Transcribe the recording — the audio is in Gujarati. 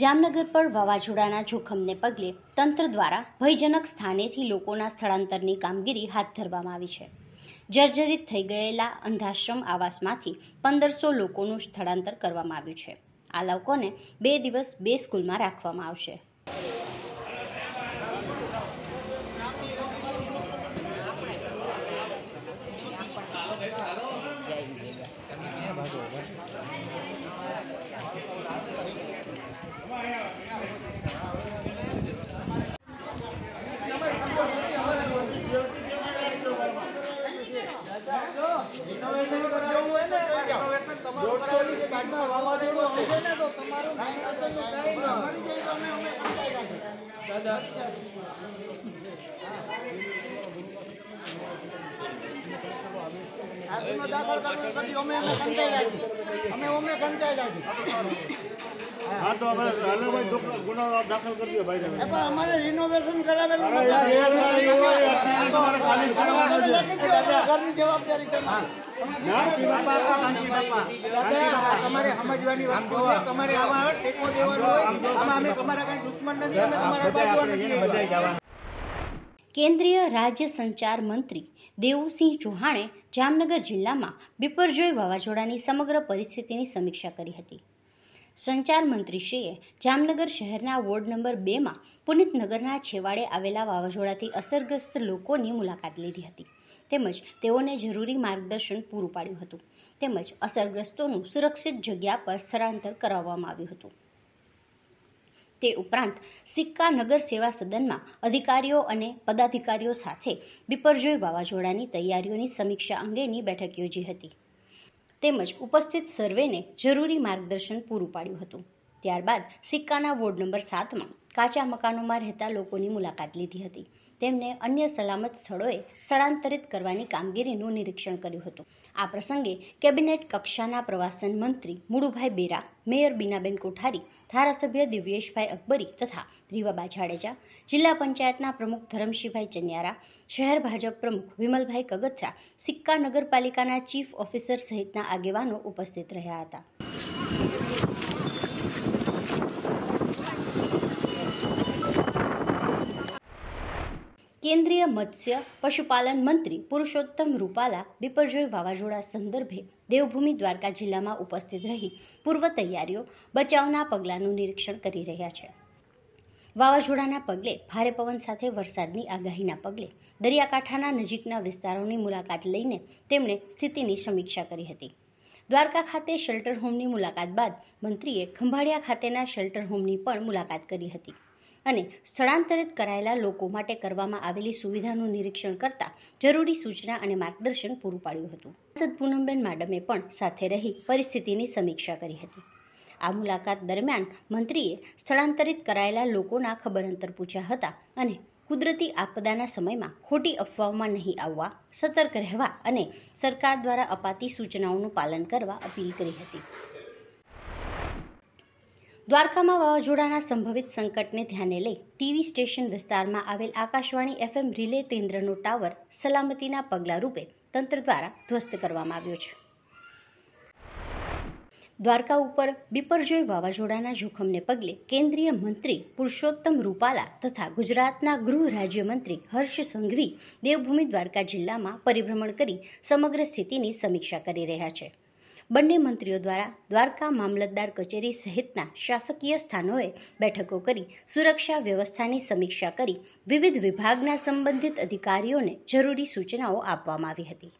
જામનગર પર વાવાઝોડાના જોખમને પગલે તંત્ર દ્વારા ભયજનક સ્થાનેથી લોકોના સ્થળાંતરની કામગીરી હાથ ધરવામાં આવી છે જર્જરિત થઈ ગયેલા અંધાશ્રમ આવાસમાંથી પંદરસો લોકોનું સ્થળાંતર કરવામાં આવ્યું છે આ લોકોને બે દિવસ બે સ્કૂલમાં રાખવામાં આવશે જવું હોય ને વાવાઝોડું આવી જાય ને તો તમારું દાદા આજનો દાખલ કરવો કદી અમે અમે કંટાળ્યા છીએ અમે અમે કંટાળ્યા છીએ હા તો આપણે ગુનો દાખલ કરી દો ભાઈ અમારે રિનોવેશન કરાવેલું તમારે સમજવાની વાત તમારે આવા ટેકો દેવાનો હોય અમે તમારા કાંઈ દુશ્મન નથી અમે તમારા બાજુ નથી કેન્દ્રીય રાજ્ય સંચાર મંત્રી દેવુસિંહ ચૌહાણે જામનગર જિલ્લામાં બિપરજોય વાવાઝોડાની સમગ્ર પરિસ્થિતિની સમીક્ષા કરી હતી સંચાર મંત્રીશ્રીએ જામનગર શહેરના વોર્ડ નંબર બેમાં પુનિતનગરના છેવાડે આવેલા વાવાઝોડાથી અસરગ્રસ્ત લોકોની મુલાકાત લીધી હતી તેમજ તેઓને જરૂરી માર્ગદર્શન પૂરું પાડ્યું હતું તેમજ અસરગ્રસ્તોનું સુરક્ષિત જગ્યા પર સ્થળાંતર કરાવવામાં આવ્યું હતું તે ઉપરાંત સિક્કા નગર સેવા સદનમાં અધિકારીઓ અને પદાધિકારીઓ સાથે બિપરજોય વાવાઝોડાની તૈયારીઓની સમીક્ષા અંગેની બેઠક યોજી હતી તેમજ ઉપસ્થિત સર્વેને જરૂરી માર્ગદર્શન પૂરું પાડ્યું હતું ત્યારબાદ સિક્કાના વોર્ડ નંબર સાતમાં કાચા મકાનોમાં રહેતા લોકોની મુલાકાત લીધી હતી તેમને અન્ય સલામત સ્થળોએ સ્થળાંતરિત કરવાની કામગીરીનું નિરીક્ષણ કર્યું હતું આ પ્રસંગે કેબિનેટ કક્ષાના પ્રવાસન મંત્રી મુળુભાઈ બેરા મેયર બીનાબેન કોઠારી ધારાસભ્ય દિવ્યેશભાઈ અકબરી તથા રીવાબા જાડેજા જિલ્લા પંચાયતના પ્રમુખ ધરમશીભાઈ ચન્યારા શહેર ભાજપ પ્રમુખ વિમલભાઈ કગથરા સિક્કા નગરપાલિકાના ચીફ ઓફિસર સહિતના આગેવાનો ઉપસ્થિત રહ્યા હતા કેન્દ્રીય મત્સ્ય પશુપાલન મંત્રી પુરુષોત્તમ રૂપાલા બિપરજોય વાવાઝોડા સંદર્ભે દેવભૂમિ દ્વારકા જિલ્લામાં ઉપસ્થિત રહી પૂર્વ તૈયારીઓ બચાવના પગલાંનું નિરીક્ષણ કરી રહ્યા છે વાવાઝોડાના પગલે ભારે પવન સાથે વરસાદની આગાહીના પગલે દરિયાકાંઠાના નજીકના વિસ્તારોની મુલાકાત લઈને તેમણે સ્થિતિની સમીક્ષા કરી હતી દ્વારકા ખાતે શેલ્ટર હોમની મુલાકાત બાદ મંત્રીએ ખંભાળિયા ખાતેના શેલ્ટર હોમની પણ મુલાકાત કરી હતી અને સ્થળાંતરિત કરાયેલા લોકો માટે કરવામાં આવેલી સુવિધાનું નિરીક્ષણ કરતા જરૂરી સૂચના અને માર્ગદર્શન પૂરું પાડ્યું હતું સાંસદ પૂનમબેન માડમે પણ સાથે રહી પરિસ્થિતિની સમીક્ષા કરી હતી આ મુલાકાત દરમિયાન મંત્રીએ સ્થળાંતરિત કરાયેલા લોકોના ખબર અંતર પૂછ્યા હતા અને કુદરતી આપદાના સમયમાં ખોટી અફવાઓમાં નહીં આવવા સતર્ક રહેવા અને સરકાર દ્વારા અપાતી સૂચનાઓનું પાલન કરવા અપીલ કરી હતી દ્વારકામાં વાવાઝોડાના સંભવિત સંકટને ધ્યાને લઈ ટીવી સ્ટેશન વિસ્તારમાં આવેલ આકાશવાણી એફએમ રિલે કેન્દ્રનો ટાવર સલામતીના પગલા રૂપે તંત્ર દ્વારા ધ્વસ્ત કરવામાં આવ્યો છે દ્વારકા ઉપર બિપરજોય વાવાઝોડાના જોખમને પગલે કેન્દ્રીય મંત્રી પુરુષોત્તમ રૂપાલા તથા ગુજરાતના ગૃહ રાજ્યમંત્રી હર્ષ સંઘવી દેવભૂમિ દ્વારકા જિલ્લામાં પરિભ્રમણ કરી સમગ્ર સ્થિતિની સમીક્ષા કરી રહ્યા છે બંને મંત્રીઓ દ્વારા દ્વારકા મામલતદાર કચેરી સહિતના શાસકીય સ્થાનોએ બેઠકો કરી સુરક્ષા વ્યવસ્થાની સમીક્ષા કરી વિવિધ વિભાગના સંબંધિત અધિકારીઓને જરૂરી સૂચનાઓ આપવામાં આવી હતી